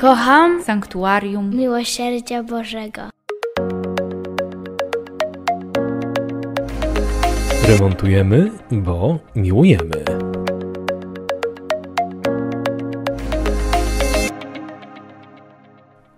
Kocham sanktuarium miłosierdzia Bożego. Remontujemy, bo miłujemy.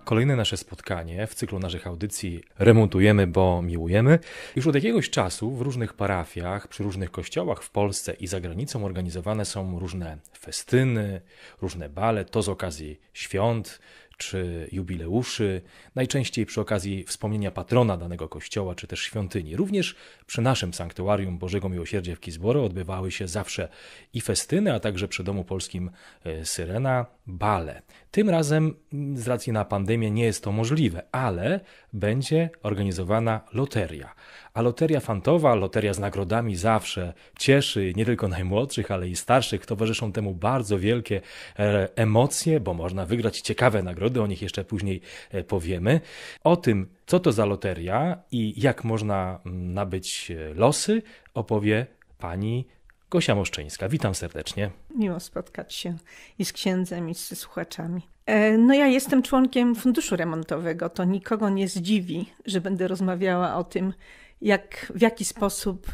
Kolejne nasze spotkanie w cyklu naszych audycji Remontujemy, bo miłujemy. Już od jakiegoś czasu w różnych parafiach, przy różnych kościołach w Polsce i za granicą organizowane są różne festyny, różne bale, to z okazji świąt czy jubileuszy, najczęściej przy okazji wspomnienia patrona danego kościoła czy też świątyni. Również przy naszym sanktuarium Bożego Miłosierdzia w Kizboru odbywały się zawsze i festyny, a także przy Domu Polskim e, Syrena bale. Tym razem mm, z racji na pandemię nie jest to możliwe, ale będzie organizowana loteria. A loteria fantowa, loteria z nagrodami zawsze cieszy nie tylko najmłodszych, ale i starszych. Towarzyszą temu bardzo wielkie e, emocje, bo można wygrać ciekawe nagrody o nich jeszcze później e, powiemy. O tym, co to za loteria i jak można mm, nabyć e, losy, opowie pani Gosia Moszczyńska. Witam serdecznie. Miło spotkać się i z księdzem, i z słuchaczami. E, no ja jestem członkiem funduszu remontowego, to nikogo nie zdziwi, że będę rozmawiała o tym, jak, w jaki sposób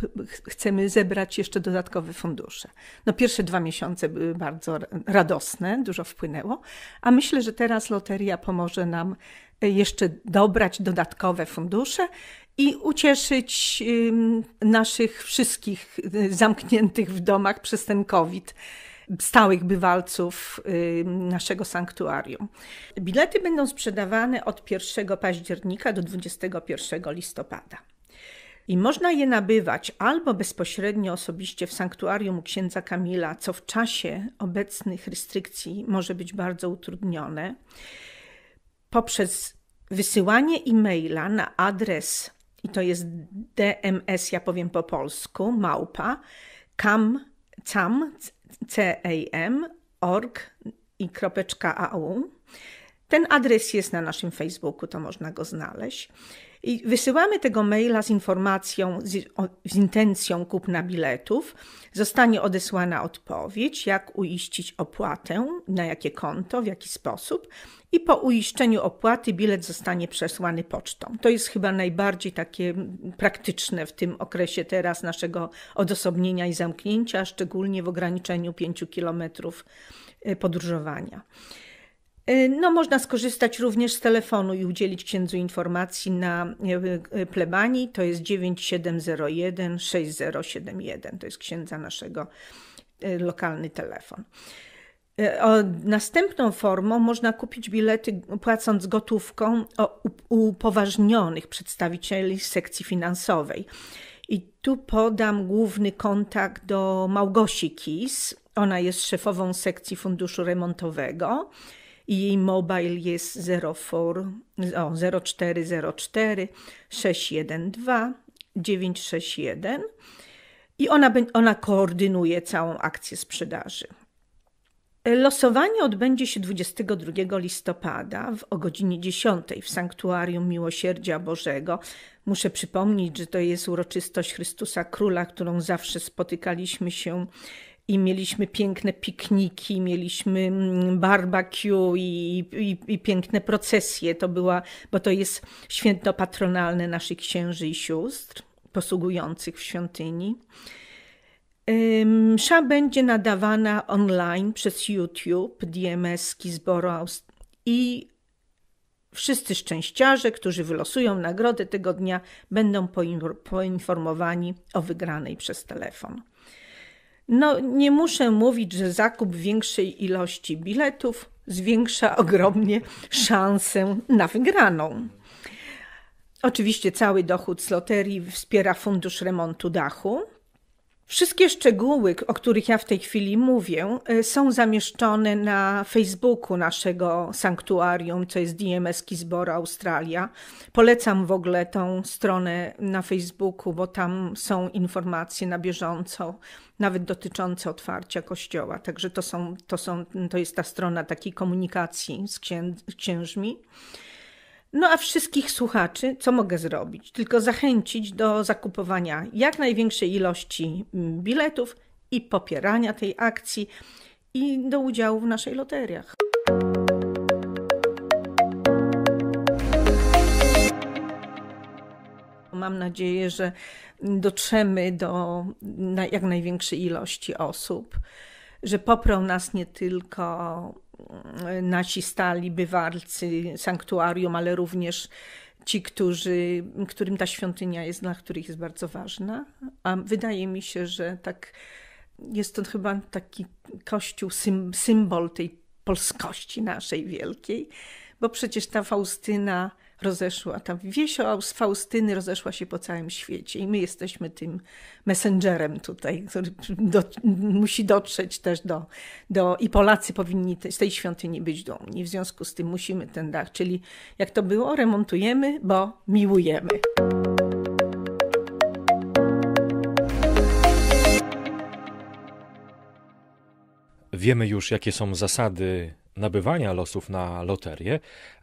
chcemy zebrać jeszcze dodatkowe fundusze. No pierwsze dwa miesiące były bardzo radosne, dużo wpłynęło, a myślę, że teraz loteria pomoże nam e, jeszcze dobrać dodatkowe fundusze i ucieszyć naszych wszystkich y, zamkniętych w domach przez ten COVID stałych bywalców naszego sanktuarium. Bilety będą sprzedawane od 1 października do 21 listopada i można je nabywać albo bezpośrednio osobiście w sanktuarium księdza Kamila, co w czasie obecnych restrykcji może być bardzo utrudnione, poprzez wysyłanie e-maila na adres, i to jest DMS, ja powiem po polsku, małpa, cam, org i kropeczka au. Ten adres jest na naszym Facebooku, to można go znaleźć. I wysyłamy tego maila z informacją, z, z, intencją kupna biletów. Zostanie odesłana odpowiedź, jak uiścić opłatę, na jakie konto, w jaki sposób. I po uiszczeniu opłaty bilet zostanie przesłany pocztą. To jest chyba najbardziej takie praktyczne w tym okresie teraz naszego odosobnienia i zamknięcia, szczególnie w ograniczeniu 5 kilometrów e, podróżowania. Y, no, można skorzystać również z telefonu i udzielić księdzu informacji na y, y, plebanii. To jest 9701 6071. To jest księdza naszego lokalny telefon. O, następną formą można kupić bilety płacąc gotówką o upoważnionych przedstawicieli sekcji finansowej. I tu podam główny kontakt do Małgosi Kis. Ona jest szefową sekcji funduszu remontowego i jej mobile jest 04, 0404 612 961 i ona, ona koordynuje całą akcję sprzedaży. Losowanie odbędzie się 22 listopada w, o godzinie 10 w Sanktuarium Miłosierdzia Bożego. Muszę przypomnieć, że to jest uroczystość Chrystusa Króla, którą zawsze spotykaliśmy się i mieliśmy piękne pikniki, mieliśmy mm, barbecue i, i, i, piękne procesje. To była, bo to jest święto patronalne naszych księży i sióstr posługujących w świątyni. Msza będzie nadawana online przez YouTube, DMS Kizboro i wszyscy szczęściarze, którzy wylosują nagrodę tego dnia, będą poinformowani o wygranej przez telefon. No, nie muszę mówić, że zakup większej ilości biletów zwiększa ogromnie szansę na wygraną. Oczywiście cały dochód z loterii wspiera Fundusz Remontu Dachu, Wszystkie szczegóły, o których ja w tej chwili mówię, y, są zamieszczone na Facebooku naszego sanktuarium, co jest DMS Kizbora Australia. Polecam w ogóle tą stronę na Facebooku, bo tam są informacje na bieżąco, nawet dotyczące otwarcia kościoła. Także to, są, to, są, to jest ta strona takiej komunikacji z księżmi. No a wszystkich słuchaczy, co mogę zrobić? Tylko zachęcić do zakupowania jak największej ilości mm, biletów i popierania tej akcji i do udziału w naszej loteriach. Mam nadzieję, że dotrzemy do mm, jak największej ilości osób, że poprą nas nie tylko nasi stali bywalcy sanktuarium, ale również ci, którzy, którym ta świątynia jest, dla których jest bardzo ważna. A wydaje mi się, że tak jest to chyba taki kościół, symbol tej polskości naszej wielkiej, bo przecież ta Faustyna rozeszła, ta wieś z Faustyny rozeszła się po całym świecie i my jesteśmy tym messengerem tutaj, który do, musi dotrzeć też do, do, i Polacy powinni te, z tej świątyni być dumni, w związku z tym musimy ten dach, czyli jak to było, remontujemy, bo miłujemy. Wiemy już, jakie są zasady nabywania losów na loterię,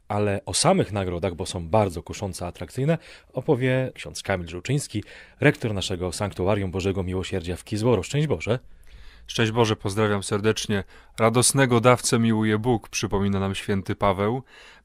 ale o samych nagrodach, bo są bardzo kuszące, atrakcyjne, opowie ksiądz Kamil Żuczyński, rektor naszego Sanktuarium Bożego Miłosierdzia w Kizboro. Szczęść Boże! Szczęść Boże, pozdrawiam serdecznie. Radosnego dawcę miłuje Bóg, przypomina nam święty Paweł,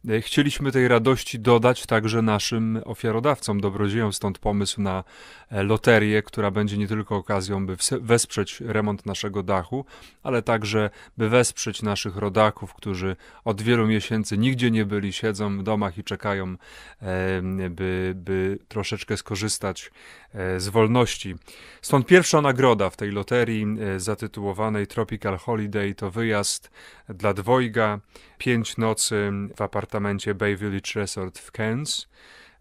E, chcieliśmy tej radości dodać także naszym ofiarodawcom, dobrodziejom, stąd pomysł na e, loterię, która będzie nie tylko okazją, by wesprzeć remont naszego dachu, ale także, by wesprzeć naszych rodaków, którzy od wielu miesięcy nigdzie nie byli, siedzą w domach i czekają, e, by, by troszeczkę skorzystać z wolności. Stąd pierwsza nagroda w tej loterii zatytułowanej Tropical Holiday to wyjazd dla dwojga, pięć nocy w apartamencie apartamencie Bay Village Resort w Cairns.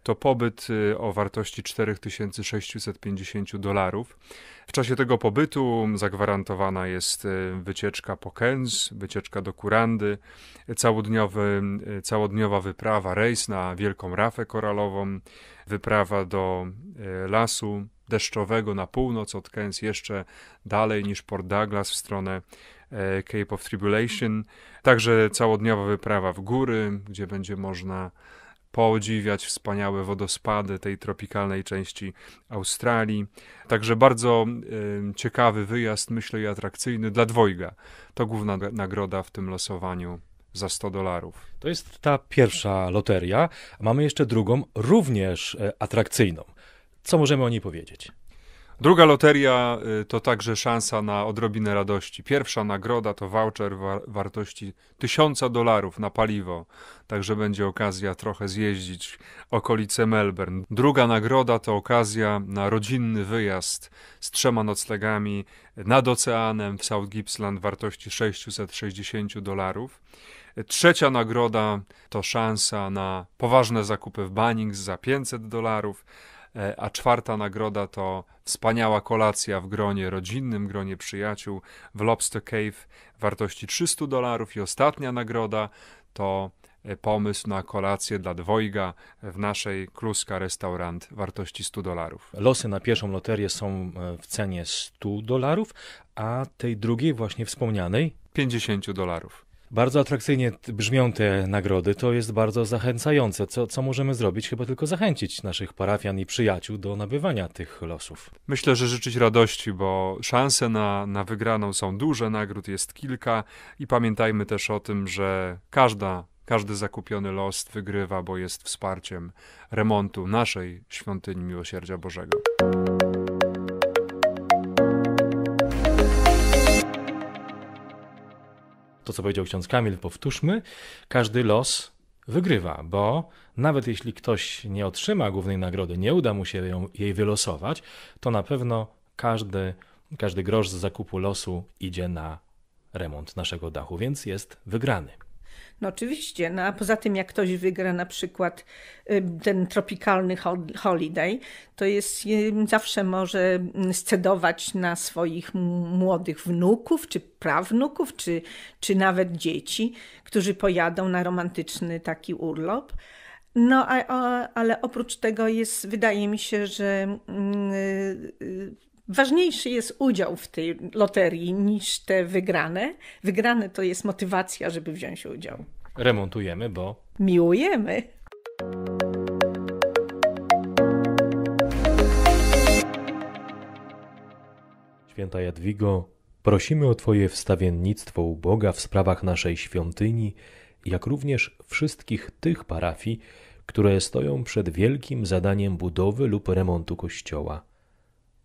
To pobyt y, o wartości 4650 dolarów. W czasie tego pobytu mm, zagwarantowana jest y, wycieczka po Kens, wycieczka do Kurandy, y, całodniowy, całodniowa wyprawa, rejs na wielką rafę koralową, wyprawa do lasu deszczowego na północ od Kens, jeszcze dalej niż Port Douglas w stronę E, Cape of Tribulation. Także całodniowa wyprawa w góry, gdzie będzie można podziwiać wspaniałe wodospady tej tropikalnej części Australii. Także bardzo y, ciekawy wyjazd, myślę, i atrakcyjny dla dwojga. To główna nagroda w tym losowaniu za 100 dolarów. To jest ta pierwsza loteria. Mamy jeszcze drugą, również e, atrakcyjną. Co możemy o niej powiedzieć? Druga loteria y, to także szansa na odrobinę radości. Pierwsza nagroda to voucher wa wartości 1000 dolarów na paliwo, także będzie okazja trochę zjeździć okolice Melbourne. Druga nagroda to okazja na rodzinny wyjazd z trzema noclegami nad oceanem w South Gippsland wartości 660 dolarów. Trzecia nagroda to szansa na poważne zakupy w Bunnings za 500 dolarów E, a czwarta nagroda to wspaniała kolacja w gronie rodzinnym, gronie przyjaciół w Lobster Cave wartości 300 dolarów i ostatnia nagroda to e, pomysł na kolację dla dwojga w naszej Kluska Restaurant wartości 100 dolarów. Losy na pierwszą loterię są e, w cenie 100 dolarów, a tej drugiej właśnie wspomnianej 50 dolarów. Bardzo atrakcyjnie brzmią te nagrody, to jest bardzo zachęcające. Co, co możemy zrobić? Chyba tylko zachęcić naszych parafian i przyjaciół do nabywania tych losów. Myślę, że życzyć radości, bo szanse na, na wygraną są duże, nagród jest kilka i pamiętajmy też o tym, że każda każdy zakupiony los wygrywa, bo jest wsparciem remontu naszej świątyni Miłosierdzia Bożego. to, co powiedział ksiądz Kamil, powtórzmy, każdy los wygrywa, bo nawet jeśli ktoś nie otrzyma głównej nagrody, nie uda mu się ją, jej wylosować, to na pewno każdy, każdy grosz z zakupu losu idzie na remont naszego dachu, więc jest wygrany. No oczywiście, no a poza tym jak ktoś wygra na przykład y, ten tropikalny holiday, to jest, y, zawsze może mm, scedować na swoich młodych wnuków, czy prawnuków, czy, czy nawet dzieci, którzy pojadą na romantyczny taki urlop. No, ale oprócz tego jest, wydaje mi się, że mm, y, Ważniejszy jest udział w tej loterii niż te wygrane. Wygrane to jest motywacja, żeby wziąć udział. Remontujemy, bo. Miłujemy. Święta Jadwigo, prosimy o Twoje wstawiennictwo u Boga w sprawach naszej świątyni, jak również wszystkich tych parafii, które stoją przed wielkim zadaniem budowy lub remontu kościoła.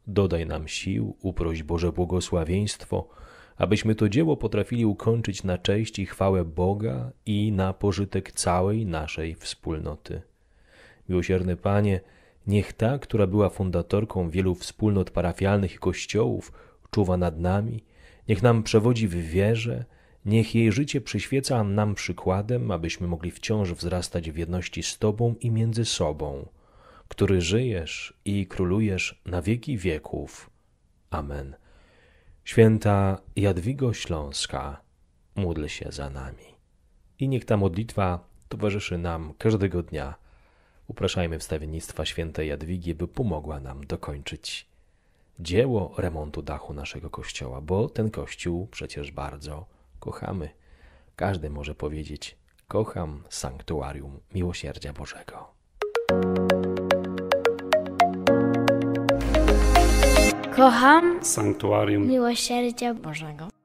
Dodaj nam sił, uproś Boże błogosławieństwo, abyśmy to dzieło potrafili ukończyć na cześć i chwałę Boga i na pożytek całej naszej wspólnoty. Miłosierny Panie, niech ta, która była fundatorką wielu wspólnot parafialnych i kościołów, czuwa nad nami, niech nam przewodzi w wierze, niech jej życie przyświeca nam przykładem, abyśmy mogli wciąż wzrastać w jedności z Tobą i między sobą który żyjesz i królujesz na wieki wieków. Amen. Święta Jadwigo Śląska, módl się za nami. I niech ta modlitwa towarzyszy nam każdego dnia. Upraszajmy wstawiennictwa świętej Jadwigi, by pomogła nam dokończyć dzieło remontu dachu naszego kościoła, bo ten kościół przecież bardzo kochamy. Każdy może powiedzieć: Kocham sanktuarium miłosierdzia Bożego. Kocham sanktuarium miłosierdzia Bożego.